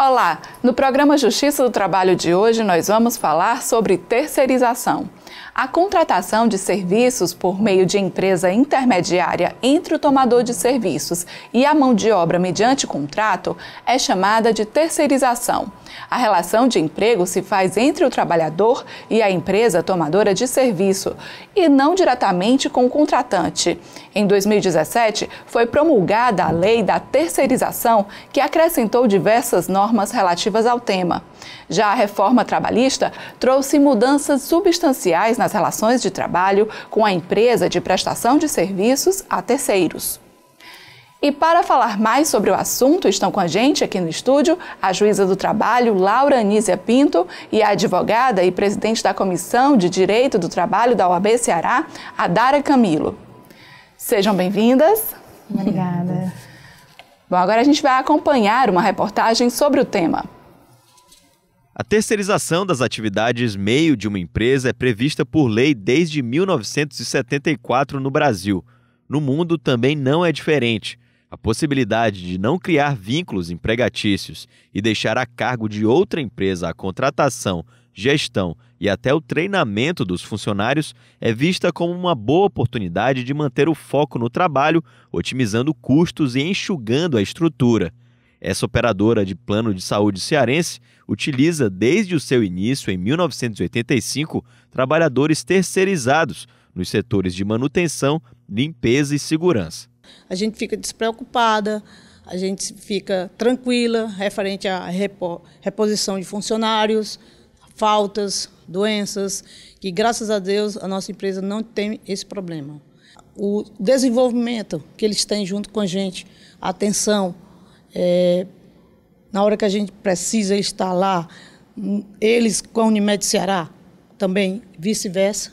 Olá, no programa Justiça do Trabalho de hoje, nós vamos falar sobre terceirização. A contratação de serviços por meio de empresa intermediária entre o tomador de serviços e a mão de obra mediante contrato é chamada de terceirização. A relação de emprego se faz entre o trabalhador e a empresa tomadora de serviço e não diretamente com o contratante. Em 2017, foi promulgada a Lei da Terceirização, que acrescentou diversas normas relativas relativas ao tema. Já a reforma trabalhista trouxe mudanças substanciais nas relações de trabalho com a empresa de prestação de serviços a terceiros. E para falar mais sobre o assunto, estão com a gente aqui no estúdio a juíza do trabalho Laura Anísia Pinto e a advogada e presidente da Comissão de Direito do Trabalho da OAB Ceará, Adara Camilo. Sejam bem-vindas. Obrigada. Bom, agora a gente vai acompanhar uma reportagem sobre o tema. A terceirização das atividades meio de uma empresa é prevista por lei desde 1974 no Brasil. No mundo também não é diferente. A possibilidade de não criar vínculos empregatícios e deixar a cargo de outra empresa a contratação, gestão e até o treinamento dos funcionários é vista como uma boa oportunidade de manter o foco no trabalho, otimizando custos e enxugando a estrutura. Essa operadora de plano de saúde cearense utiliza desde o seu início, em 1985, trabalhadores terceirizados nos setores de manutenção, limpeza e segurança. A gente fica despreocupada, a gente fica tranquila referente à reposição de funcionários, faltas, doenças, que graças a Deus a nossa empresa não tem esse problema. O desenvolvimento que eles têm junto com a gente, a atenção, é, na hora que a gente precisa estar lá, eles com a Unimed Ceará, também vice-versa.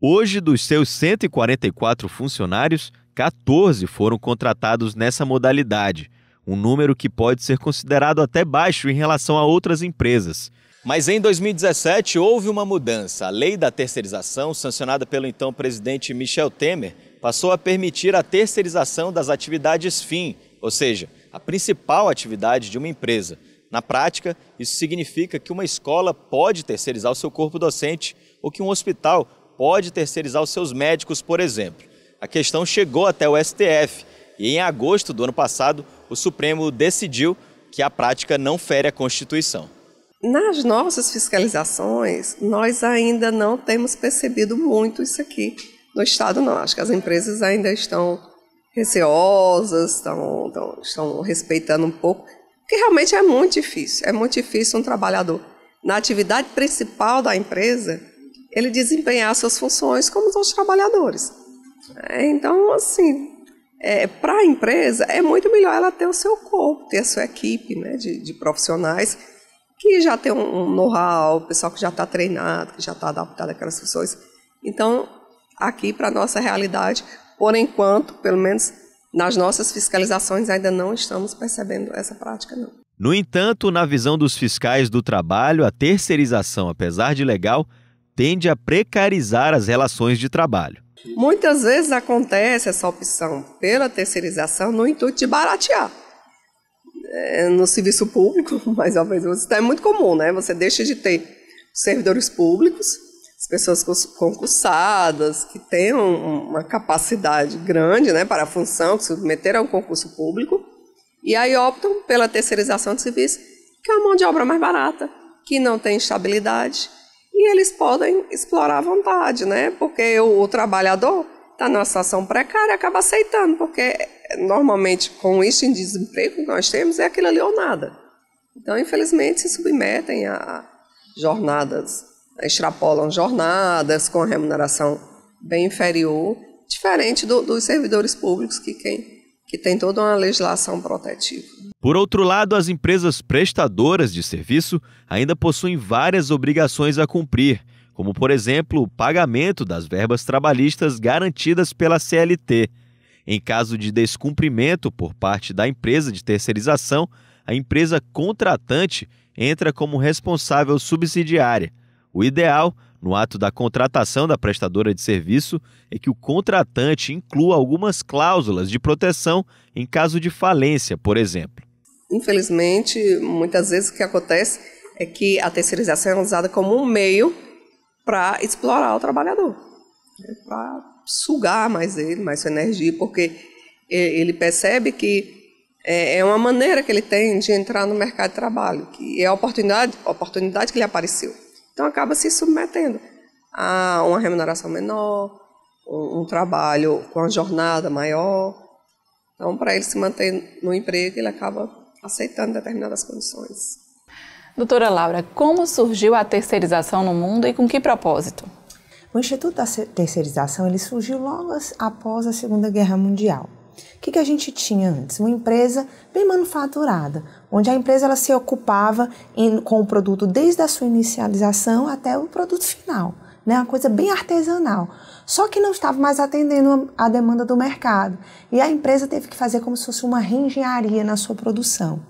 Hoje, dos seus 144 funcionários, 14 foram contratados nessa modalidade, um número que pode ser considerado até baixo em relação a outras empresas. Mas em 2017 houve uma mudança. A lei da terceirização, sancionada pelo então presidente Michel Temer, passou a permitir a terceirização das atividades fim, ou seja, a principal atividade de uma empresa. Na prática, isso significa que uma escola pode terceirizar o seu corpo docente ou que um hospital pode terceirizar os seus médicos, por exemplo. A questão chegou até o STF e, em agosto do ano passado, o Supremo decidiu que a prática não fere a Constituição. Nas nossas fiscalizações, nós ainda não temos percebido muito isso aqui. No Estado, não. Acho que as empresas ainda estão receosas, estão, estão, estão respeitando um pouco, porque realmente é muito difícil. É muito difícil um trabalhador, na atividade principal da empresa, ele desempenhar suas funções como os trabalhadores. É, então, assim, é, para a empresa é muito melhor ela ter o seu corpo, ter a sua equipe né, de, de profissionais que já tem um, um know-how, pessoal que já está treinado, que já está adaptado àquelas funções. Então, aqui para nossa realidade, por enquanto, pelo menos nas nossas fiscalizações, ainda não estamos percebendo essa prática, não. No entanto, na visão dos fiscais do trabalho, a terceirização, apesar de legal, tende a precarizar as relações de trabalho. Muitas vezes acontece essa opção pela terceirização no intuito de baratear. É, no serviço público, mais ou menos, isso é muito comum, né? Você deixa de ter servidores públicos pessoas concursadas, que tenham uma capacidade grande né, para a função, que se submeteram a um concurso público, e aí optam pela terceirização de serviço, que é a mão de obra mais barata, que não tem estabilidade, e eles podem explorar à vontade, né? Porque o, o trabalhador está numa situação precária acaba aceitando, porque normalmente com isso em desemprego que nós temos é aquilo ali ou nada. Então, infelizmente, se submetem a jornadas extrapolam jornadas com remuneração bem inferior, diferente do, dos servidores públicos que, quem, que tem toda uma legislação protetiva. Por outro lado, as empresas prestadoras de serviço ainda possuem várias obrigações a cumprir, como, por exemplo, o pagamento das verbas trabalhistas garantidas pela CLT. Em caso de descumprimento por parte da empresa de terceirização, a empresa contratante entra como responsável subsidiária. O ideal, no ato da contratação da prestadora de serviço, é que o contratante inclua algumas cláusulas de proteção em caso de falência, por exemplo. Infelizmente, muitas vezes o que acontece é que a terceirização é usada como um meio para explorar o trabalhador, né, para sugar mais ele, mais sua energia, porque ele percebe que é, é uma maneira que ele tem de entrar no mercado de trabalho, que é a oportunidade, a oportunidade que lhe apareceu. Então acaba se submetendo a uma remuneração menor, um, um trabalho com a jornada maior. Então, para ele se manter no emprego, ele acaba aceitando determinadas condições. Doutora Laura, como surgiu a terceirização no mundo e com que propósito? O Instituto da Terceirização ele surgiu logo após a Segunda Guerra Mundial. O que, que a gente tinha antes? Uma empresa bem manufaturada, onde a empresa ela se ocupava em, com o produto desde a sua inicialização até o produto final. Né, uma coisa bem artesanal. Só que não estava mais atendendo a demanda do mercado. E a empresa teve que fazer como se fosse uma reengenharia na sua produção.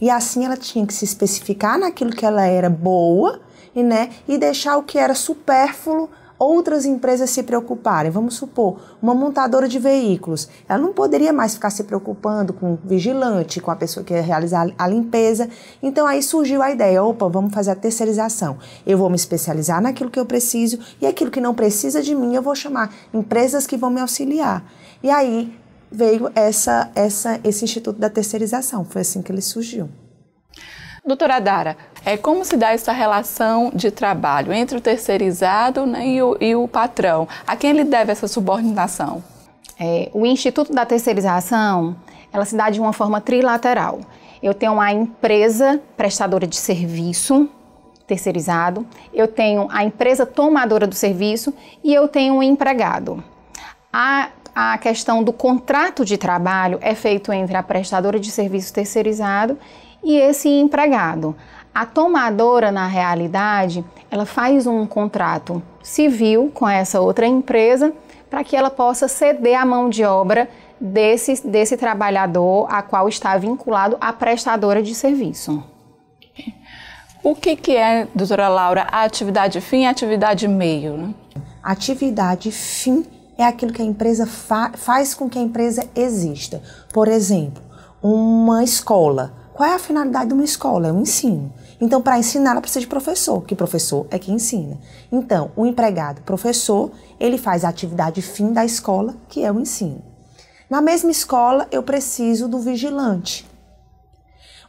E assim ela tinha que se especificar naquilo que ela era boa e, né, e deixar o que era supérfluo outras empresas se preocuparem. Vamos supor, uma montadora de veículos, ela não poderia mais ficar se preocupando com o vigilante, com a pessoa que ia realizar a limpeza. Então aí surgiu a ideia, opa, vamos fazer a terceirização. Eu vou me especializar naquilo que eu preciso e aquilo que não precisa de mim eu vou chamar empresas que vão me auxiliar. E aí veio essa, essa, esse Instituto da Terceirização, foi assim que ele surgiu. Doutora Dara, é como se dá essa relação de trabalho entre o terceirizado né, e, o, e o patrão. A quem ele deve essa subordinação? É, o Instituto da Terceirização, ela se dá de uma forma trilateral. Eu tenho a empresa prestadora de serviço terceirizado, eu tenho a empresa tomadora do serviço e eu tenho o um empregado. A, a questão do contrato de trabalho é feito entre a prestadora de serviço terceirizado e esse empregado. A tomadora, na realidade, ela faz um contrato civil com essa outra empresa para que ela possa ceder a mão de obra desse, desse trabalhador a qual está vinculado a prestadora de serviço. O que, que é, doutora Laura, a atividade fim e a atividade meio? Né? Atividade fim é aquilo que a empresa fa faz com que a empresa exista. Por exemplo, uma escola. Qual é a finalidade de uma escola? É o um ensino. Então, para ensinar, ela precisa de professor, que professor é quem ensina. Então, o empregado professor, ele faz a atividade fim da escola, que é o ensino. Na mesma escola, eu preciso do vigilante.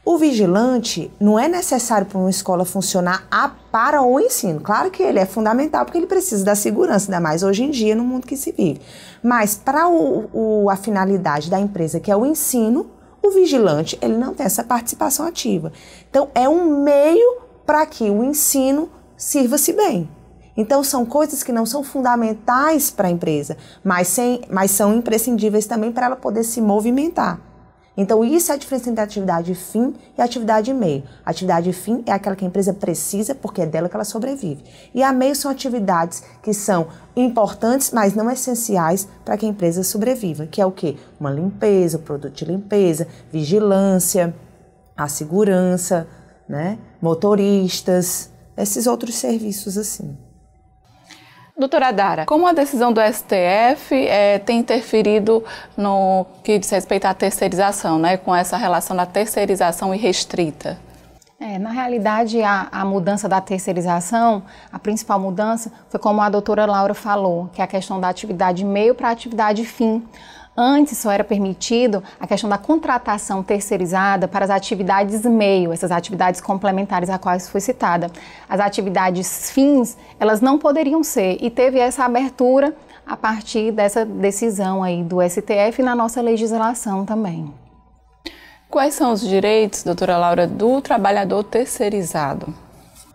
O vigilante não é necessário para uma escola funcionar a, para o ensino. Claro que ele é fundamental porque ele precisa da segurança, ainda mais hoje em dia no mundo que se vive. Mas para o, o, a finalidade da empresa, que é o ensino, o vigilante, ele não tem essa participação ativa. Então, é um meio para que o ensino sirva-se bem. Então, são coisas que não são fundamentais para a empresa, mas, sem, mas são imprescindíveis também para ela poder se movimentar. Então, isso é a diferença entre atividade fim e atividade meio. A atividade fim é aquela que a empresa precisa, porque é dela que ela sobrevive. E a meio são atividades que são importantes, mas não essenciais para que a empresa sobreviva, que é o quê? Uma limpeza, um produto de limpeza, vigilância, a segurança, né? motoristas, esses outros serviços assim. Doutora Dara, como a decisão do STF é, tem interferido no que diz respeito à terceirização, né, com essa relação da terceirização irrestrita? É, na realidade, a, a, mudança da terceirização, a principal mudança foi como a doutora Laura falou, que é a questão da atividade meio para a atividade fim. Antes só era permitido a questão da contratação terceirizada para as atividades meio, essas atividades complementares a quais foi citada. As atividades fins, elas não poderiam ser e teve essa abertura a partir dessa decisão aí do STF na nossa legislação também. Quais são os direitos, doutora Laura, do trabalhador terceirizado?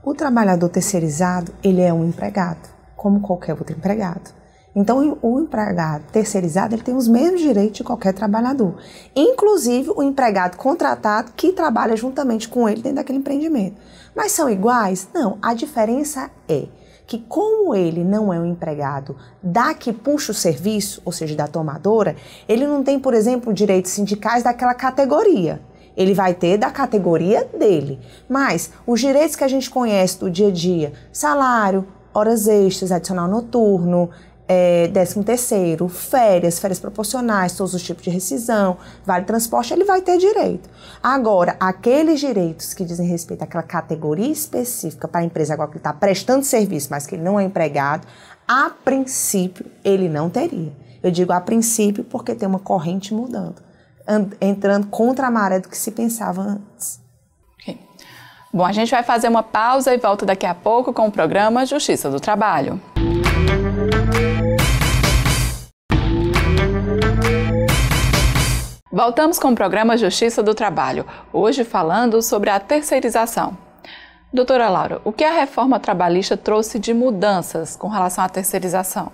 O trabalhador terceirizado, ele é um empregado, como qualquer outro empregado. Então, o empregado terceirizado ele tem os mesmos direitos de qualquer trabalhador, inclusive o empregado contratado que trabalha juntamente com ele dentro daquele empreendimento. Mas são iguais? Não. A diferença é que, como ele não é um empregado da que puxa o serviço, ou seja, da tomadora, ele não tem, por exemplo, direitos sindicais daquela categoria ele vai ter da categoria dele. Mas os direitos que a gente conhece do dia a dia, salário, horas extras, adicional noturno, é, décimo 13 terceiro, férias, férias proporcionais, todos os tipos de rescisão, vale transporte, ele vai ter direito. Agora, aqueles direitos que dizem respeito àquela categoria específica para a empresa agora que está prestando serviço, mas que ele não é empregado, a princípio ele não teria. Eu digo a princípio porque tem uma corrente mudando, entrando contra a maré do que se pensava antes. Okay. Bom, a gente vai fazer uma pausa e volta daqui a pouco com o programa Justiça do Trabalho. Música Voltamos com o programa Justiça do Trabalho, hoje falando sobre a terceirização. Doutora Laura, o que a reforma trabalhista trouxe de mudanças com relação à terceirização?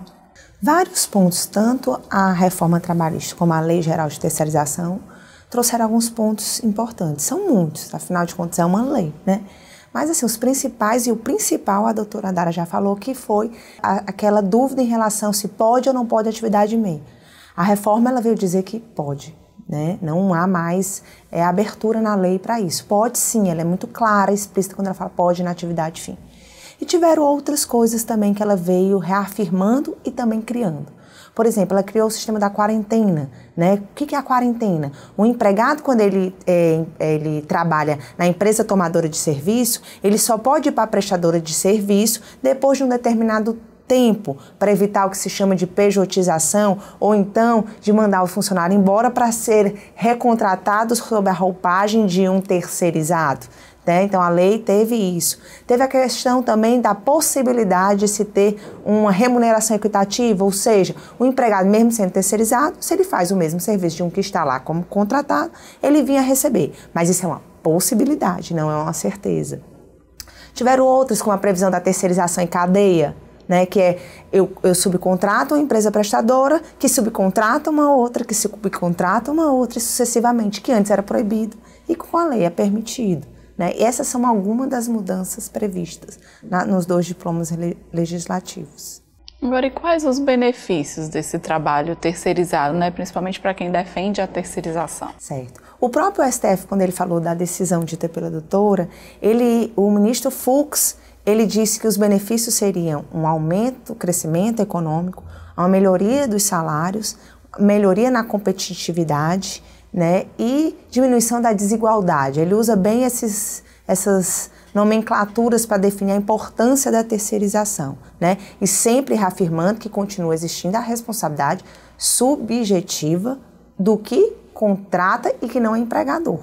Vários pontos, tanto a reforma trabalhista como a Lei Geral de Terceirização, trouxeram alguns pontos importantes. São muitos, afinal de contas é uma lei, né? Mas assim, os principais e o principal a doutora Dara já falou que foi a, aquela dúvida em relação se pode ou não pode atividade MEI. A reforma ela veio dizer que pode. Né? Não há mais é, abertura na lei para isso. Pode sim, ela é muito clara, explícita quando ela fala pode na atividade fim. E tiveram outras coisas também que ela veio reafirmando e também criando. Por exemplo, ela criou o sistema da quarentena. Né? O que é a quarentena? O empregado, quando ele, é, ele trabalha na empresa tomadora de serviço, ele só pode ir para a prestadora de serviço depois de um determinado tempo tempo para evitar o que se chama de pejotização ou então de mandar o funcionário embora para ser recontratado sob a roupagem de um terceirizado. Né? Então a lei teve isso. Teve a questão também da possibilidade de se ter uma remuneração equitativa, ou seja, o empregado, mesmo sendo terceirizado, se ele faz o mesmo serviço de um que está lá como contratado, ele vinha receber. Mas isso é uma possibilidade, não é uma certeza. Tiveram outras, como a previsão da terceirização em cadeia, né? Que é eu, eu subcontrato uma empresa prestadora, que subcontrata uma outra, que subcontrata uma outra, e sucessivamente, que antes era proibido e com a lei é permitido. Né? essas são algumas das mudanças previstas na, nos dois diplomas le, legislativos. Agora, e quais os benefícios desse trabalho terceirizado, né? principalmente para quem defende a terceirização? Certo. O próprio STF, quando ele falou da decisão dita pela doutora, ele, o ministro Fux ele disse que os benefícios seriam um aumento, crescimento econômico, uma melhoria dos salários, melhoria na competitividade, né, e diminuição da desigualdade. Ele usa bem esses, essas nomenclaturas para definir a importância da terceirização, né? E sempre reafirmando que continua existindo a responsabilidade subjetiva do que contrata e que não é empregador,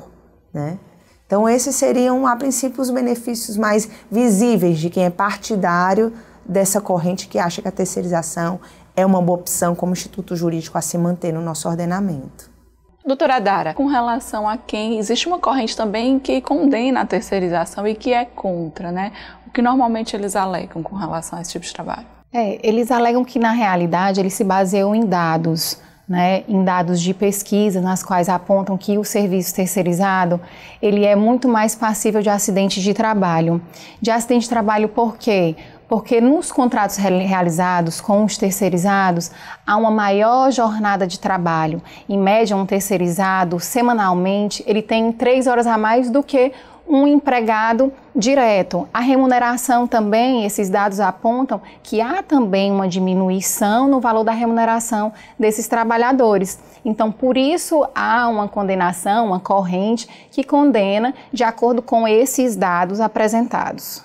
né? Então, esses seriam, a princípio, os benefícios mais visíveis de quem é partidário dessa corrente que acha que a terceirização é uma boa opção como instituto jurídico a se manter no nosso ordenamento. Doutora Dara, com relação a quem existe uma corrente também que condena a terceirização e que é contra, né? O que normalmente eles alegam com relação a esse tipo de trabalho? É, eles alegam que na realidade eles se baseiam em dados né, em dados de pesquisa, nas quais apontam que o serviço terceirizado ele é muito mais passível de acidente de trabalho. De acidente de trabalho por quê? Porque nos contratos realizados com os terceirizados há uma maior jornada de trabalho. Em média, um terceirizado semanalmente ele tem três horas a mais do que um empregado direto. A remuneração também, esses dados apontam que há também uma diminuição no valor da remuneração desses trabalhadores. Então, por isso há uma condenação, uma corrente que condena de acordo com esses dados apresentados.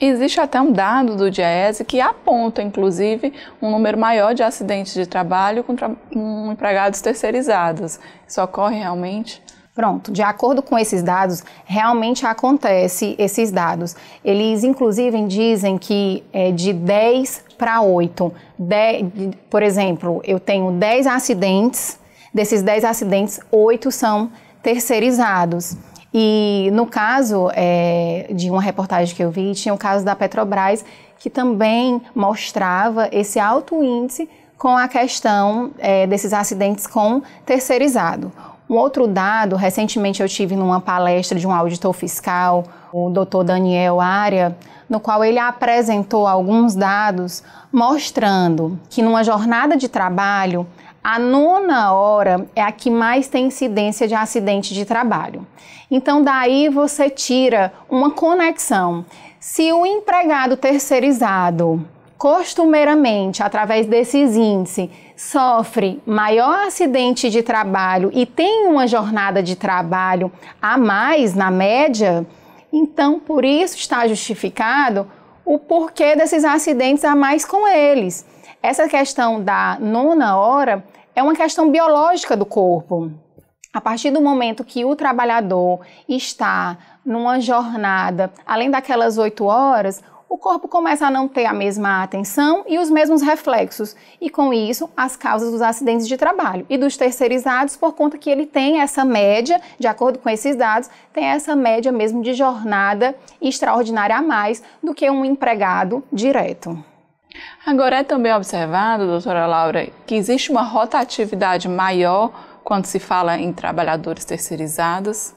Existe até um dado do diese que aponta, inclusive, um número maior de acidentes de trabalho com, tra com empregados terceirizados. Isso ocorre realmente? Pronto, de acordo com esses dados, realmente acontece esses dados. Eles, inclusive, dizem que é de 10 para 8. De, por exemplo, eu tenho 10 acidentes, desses 10 acidentes, 8 são terceirizados. E no caso é, de uma reportagem que eu vi, tinha o caso da Petrobras, que também mostrava esse alto índice com a questão é, desses acidentes com terceirizado. Um outro dado, recentemente eu tive numa palestra de um auditor fiscal, o Dr. Daniel Área, no qual ele apresentou alguns dados mostrando que numa jornada de trabalho, a nona hora é a que mais tem incidência de acidente de trabalho. Então, daí você tira uma conexão. Se o empregado terceirizado, costumeiramente, através desses índices, sofre maior acidente de trabalho e tem uma jornada de trabalho a mais na média, então por isso está justificado o porquê desses acidentes a mais com eles. Essa questão da nona hora é uma questão biológica do corpo. A partir do momento que o trabalhador está numa jornada, além daquelas oito horas, o corpo começa a não ter a mesma atenção e os mesmos reflexos, e com isso, as causas dos acidentes de trabalho e dos terceirizados, por conta que ele tem essa média, de acordo com esses dados, tem essa média mesmo de jornada extraordinária a mais do que um empregado direto. Agora, é também observado, doutora Laura, que existe uma rotatividade maior quando se fala em trabalhadores terceirizados?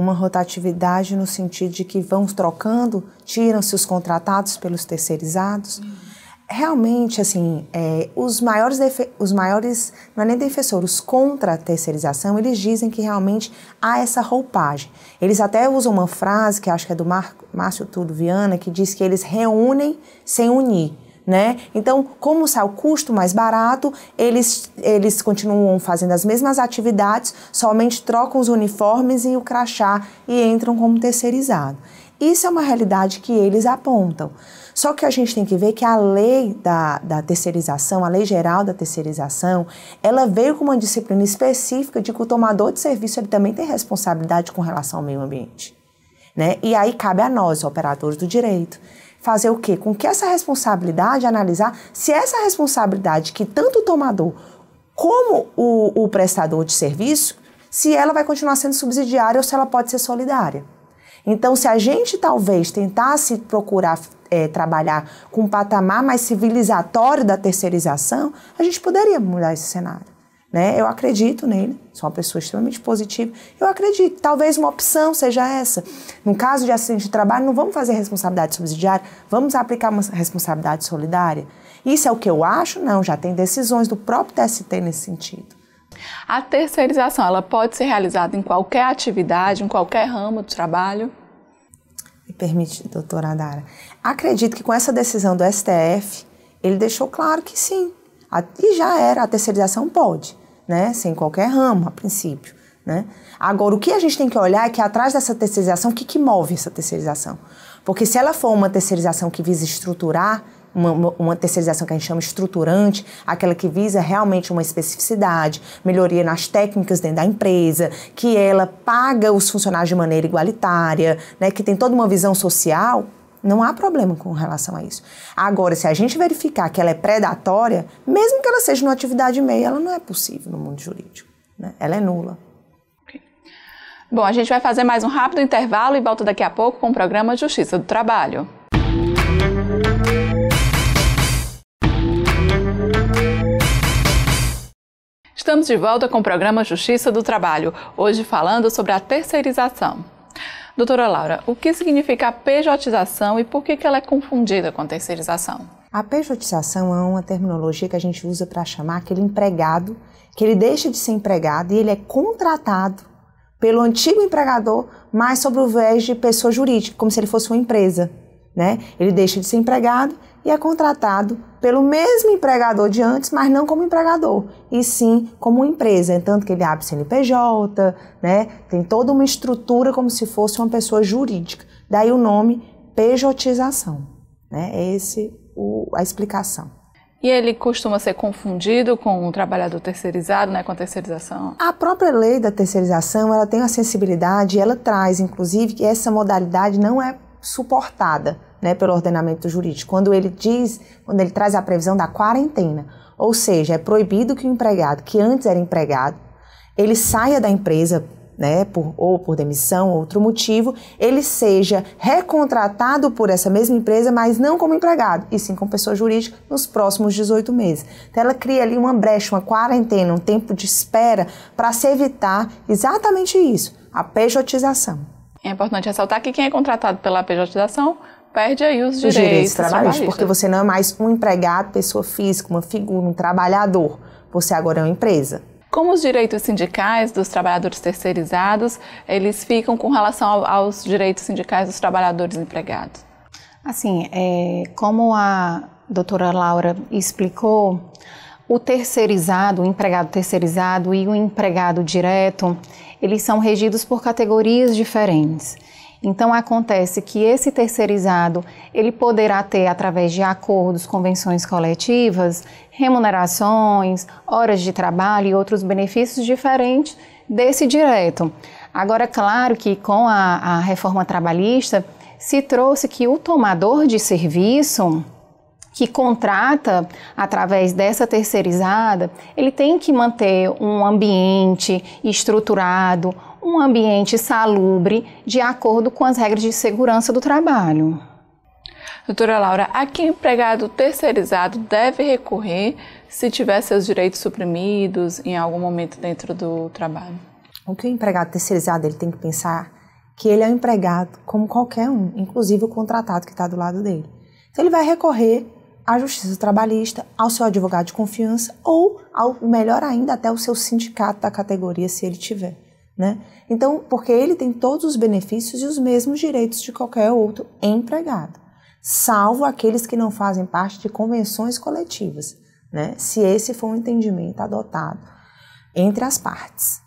uma rotatividade no sentido de que vão trocando, tiram-se os contratados pelos terceirizados. Uhum. Realmente, assim, é, os maiores, os maiores, não é nem defensores contra a terceirização, eles dizem que realmente há essa roupagem. Eles até usam uma frase que acho que é do Mar Márcio Tudo Viana, que diz que eles reúnem sem unir né? Então, como sai o custo mais barato, eles, eles continuam fazendo as mesmas atividades, somente trocam os uniformes e o crachá e entram como terceirizado. Isso é uma realidade que eles apontam. Só que a gente tem que ver que a lei da, da terceirização, a lei geral da terceirização, ela veio com uma disciplina específica de que o tomador de serviço ele também tem responsabilidade com relação ao meio ambiente. Né? E aí cabe a nós, operadores do direito, fazer o quê? Com que essa responsabilidade, analisar se essa responsabilidade que tanto o tomador como o, o prestador de serviço, se ela vai continuar sendo subsidiária ou se ela pode ser solidária. Então, se a gente talvez tentasse procurar é, trabalhar com um patamar mais civilizatório da terceirização, a gente poderia mudar esse cenário. Né? Eu acredito nele, sou uma pessoa extremamente positiva. Eu acredito, talvez uma opção seja essa. No caso de acidente de trabalho, não vamos fazer responsabilidade subsidiária, vamos aplicar uma responsabilidade solidária. Isso é o que eu acho? Não, já tem decisões do próprio TST nesse sentido. A terceirização, ela pode ser realizada em qualquer atividade, em qualquer ramo do trabalho? Me permite, doutora Dara. Acredito que com essa decisão do STF, ele deixou claro que sim. E já era, a terceirização pode né? Sem qualquer ramo, a princípio. Né? Agora, o que a gente tem que olhar é que atrás dessa terceirização, o que, que move essa terceirização? Porque se ela for uma terceirização que visa estruturar, uma, uma, terceirização que a gente chama estruturante, aquela que visa realmente uma especificidade, melhoria nas técnicas dentro da empresa, que ela paga os funcionários de maneira igualitária, né, que tem toda uma visão social, não há problema com relação a isso. Agora, se a gente verificar que ela é predatória, mesmo que ela seja uma atividade meia, ela não é possível no mundo jurídico. Né? Ela é nula. Bom, a gente vai fazer mais um rápido intervalo e volta daqui a pouco com o programa Justiça do Trabalho. Estamos de volta com o programa Justiça do Trabalho, hoje falando sobre a terceirização. Doutora Laura, o que significa a pejotização e por que, que ela é confundida com a terceirização? A pejotização é uma terminologia que a gente usa para chamar aquele empregado que ele deixa de ser empregado e ele é contratado pelo antigo empregador, mas sobre o viés de pessoa jurídica, como se ele fosse uma empresa. Né? Ele deixa de ser empregado e é contratado pelo mesmo empregador de antes, mas não como empregador, e sim como empresa. É tanto que ele abre CNPJ, né? tem toda uma estrutura como se fosse uma pessoa jurídica. Daí o nome pejotização. Né? É esse o, a explicação. E ele costuma ser confundido com o trabalhador terceirizado, né, com a terceirização? A própria lei da terceirização, ela tem uma sensibilidade, ela traz, inclusive, que essa modalidade não é suportada né, pelo ordenamento jurídico, quando ele diz, quando ele traz a previsão da quarentena, ou seja, é proibido que o empregado, que antes era empregado, ele saia da empresa né, por, ou por demissão, outro motivo, ele seja recontratado por essa mesma empresa, mas não como empregado, e sim como pessoa jurídica nos próximos 18 meses. Então, ela cria ali uma brecha, uma quarentena, um tempo de espera para se evitar exatamente isso, a pejotização. É importante ressaltar que quem é contratado pela pejotização perde aí os direitos, direitos trabalhistas, porque você não é mais um empregado, pessoa física, uma figura, um trabalhador. Você agora é uma empresa. Como os direitos sindicais dos trabalhadores terceirizados, eles ficam com relação aos direitos sindicais dos trabalhadores empregados? Assim, é, como a doutora Laura explicou, o terceirizado, o empregado terceirizado e o empregado direto, eles são regidos por categorias diferentes. Então acontece que esse terceirizado, ele poderá ter através de acordos, convenções coletivas, remunerações, horas de trabalho e outros benefícios diferentes desse direto. Agora, claro que com a, a reforma trabalhista se trouxe que o tomador de serviço, que contrata através dessa terceirizada, ele tem que manter um ambiente estruturado, um ambiente salubre de acordo com as regras de segurança do trabalho. Doutora Laura, a que empregado terceirizado deve recorrer se tiver seus direitos suprimidos em algum momento dentro do trabalho? O que o empregado terceirizado ele tem que pensar que ele é um empregado como qualquer um, inclusive o contratado que está do lado dele. Então ele vai recorrer à justiça trabalhista, ao seu advogado de confiança ou, ao, melhor ainda, até o seu sindicato da categoria, se ele tiver. Né? Então, porque ele tem todos os benefícios e os mesmos direitos de qualquer outro empregado, salvo aqueles que não fazem parte de convenções coletivas, né? Se esse for um entendimento adotado entre as partes.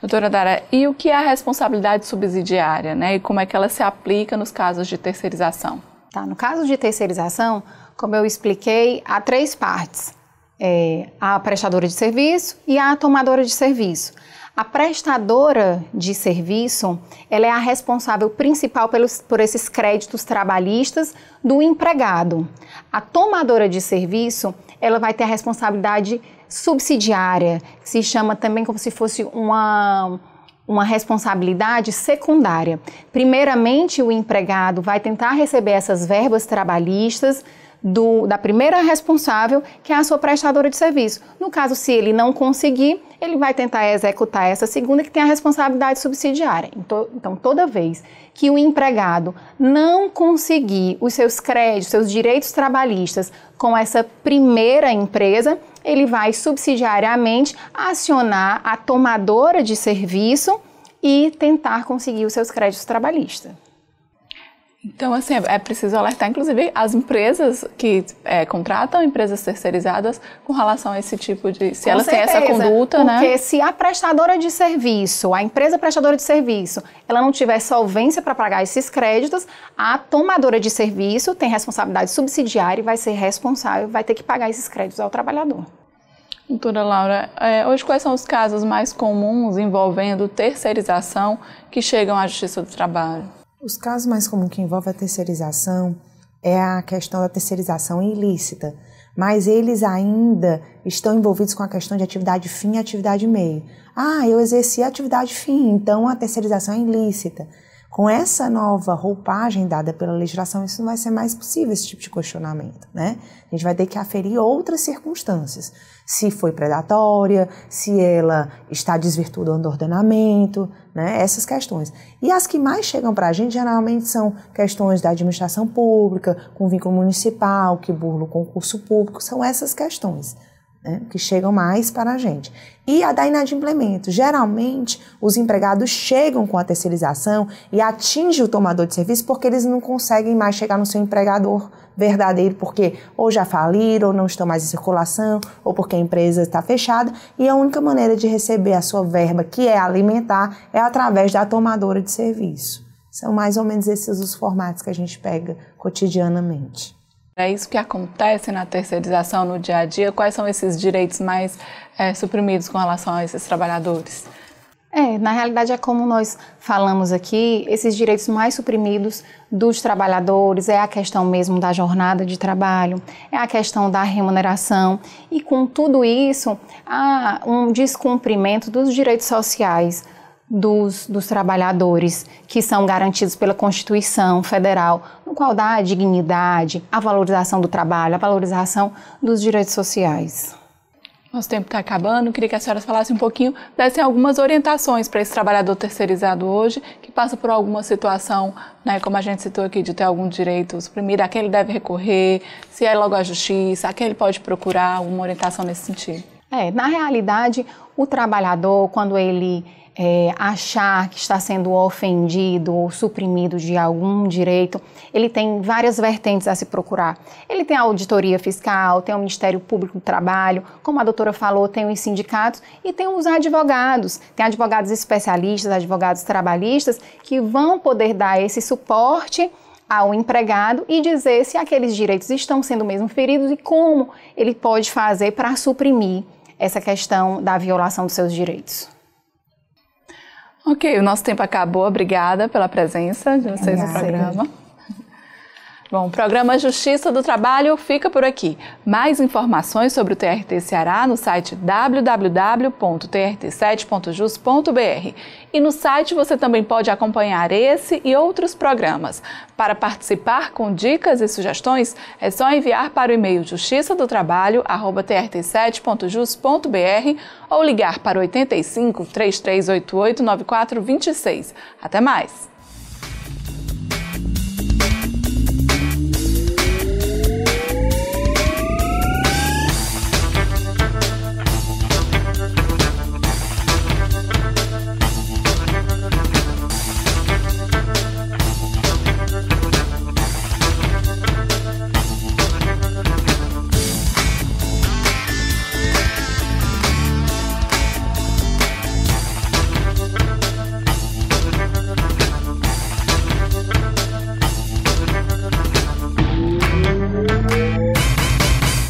Doutora Dara, e o que é a responsabilidade subsidiária, né? E como é que ela se aplica nos casos de terceirização? Tá, no caso de terceirização, como eu expliquei, há três partes: é, a prestadora de serviço e a tomadora de serviço. A prestadora de serviço, ela é a responsável principal pelos, por esses créditos trabalhistas do empregado. A tomadora de serviço, ela vai ter a responsabilidade subsidiária, que se chama também como se fosse uma uma responsabilidade secundária. Primeiramente, o empregado vai tentar receber essas verbas trabalhistas do, da primeira responsável, que é a sua prestadora de serviço. No caso, se ele não conseguir, ele vai tentar executar essa segunda, que tem a responsabilidade subsidiária. Então, então toda vez que o empregado não conseguir os seus créditos, seus direitos trabalhistas com essa primeira empresa, ele vai subsidiariamente acionar a tomadora de serviço e tentar conseguir os seus créditos trabalhistas. Então, assim, é, é preciso alertar, inclusive, as empresas que é, contratam empresas terceirizadas com relação a esse tipo de. Se com elas certeza, têm essa conduta, porque né? Porque se a prestadora de serviço, a empresa prestadora de serviço, ela não tiver solvência para pagar esses créditos, a tomadora de serviço tem responsabilidade subsidiária e vai ser responsável, vai ter que pagar esses créditos ao trabalhador. Doutora Laura, é, hoje quais são os casos mais comuns envolvendo terceirização que chegam à Justiça do Trabalho? Os casos mais comuns que envolvem a terceirização é a questão da terceirização ilícita, mas eles ainda estão envolvidos com a questão de atividade fim e atividade meio. Ah, eu exerci a atividade fim, então a terceirização é ilícita. Com essa nova roupagem dada pela legislação, isso não vai ser mais possível, esse tipo de questionamento, né? A gente vai ter que aferir outras circunstâncias. Se foi predatória, se ela está desvirtuando o ordenamento, né? Essas questões. E as que mais chegam para a gente geralmente são questões da administração pública, com vínculo municipal, que burla o concurso público, são essas questões né, que chegam mais para a gente. E a da inadimplemento. Geralmente, os empregados chegam com a terceirização e atinge o tomador de serviço porque eles não conseguem mais chegar no seu empregador verdadeiro, porque ou já faliram, ou não estão mais em circulação, ou porque a empresa está fechada. E a única maneira de receber a sua verba, que é alimentar, é através da tomadora de serviço. São mais ou menos esses os formatos que a gente pega cotidianamente. É isso que acontece na terceirização no dia a dia? Quais são esses direitos mais é, suprimidos com relação a esses trabalhadores? É, na realidade é como nós falamos aqui, esses direitos mais suprimidos dos trabalhadores é a questão mesmo da jornada de trabalho, é a questão da remuneração e com tudo isso há um descumprimento dos direitos sociais, dos, dos trabalhadores que são garantidos pela Constituição Federal, no qual dá a dignidade, a valorização do trabalho, a valorização dos direitos sociais. Nosso tempo está acabando. Queria que a senhora falasse um pouquinho, dessem algumas orientações para esse trabalhador terceirizado hoje, que passa por alguma situação, né, como a gente citou aqui, de ter algum direito suprimido, a quem ele deve recorrer, se é logo à justiça, a quem ele pode procurar, alguma orientação nesse sentido. É, na realidade, o trabalhador, quando ele é, achar que está sendo ofendido ou suprimido de algum direito, ele tem várias vertentes a se procurar. Ele tem a auditoria fiscal, tem o Ministério Público do Trabalho, como a doutora falou, tem os sindicatos e tem os advogados. Tem advogados especialistas, advogados trabalhistas, que vão poder dar esse suporte ao empregado e dizer se aqueles direitos estão sendo mesmo feridos e como ele pode fazer para suprimir essa questão da violação dos seus direitos. Ok, o nosso tempo acabou. Obrigada pela presença de vocês Obrigada. no programa. Bom, o programa Justiça do Trabalho fica por aqui. Mais informações sobre o TRT Ceará no site www.trt7.jus.br e no site você também pode acompanhar esse e outros programas. Para participar com dicas e sugestões, é só enviar para o e-mail justiça 7jusbr ou ligar para 85 3388 9426. Até mais.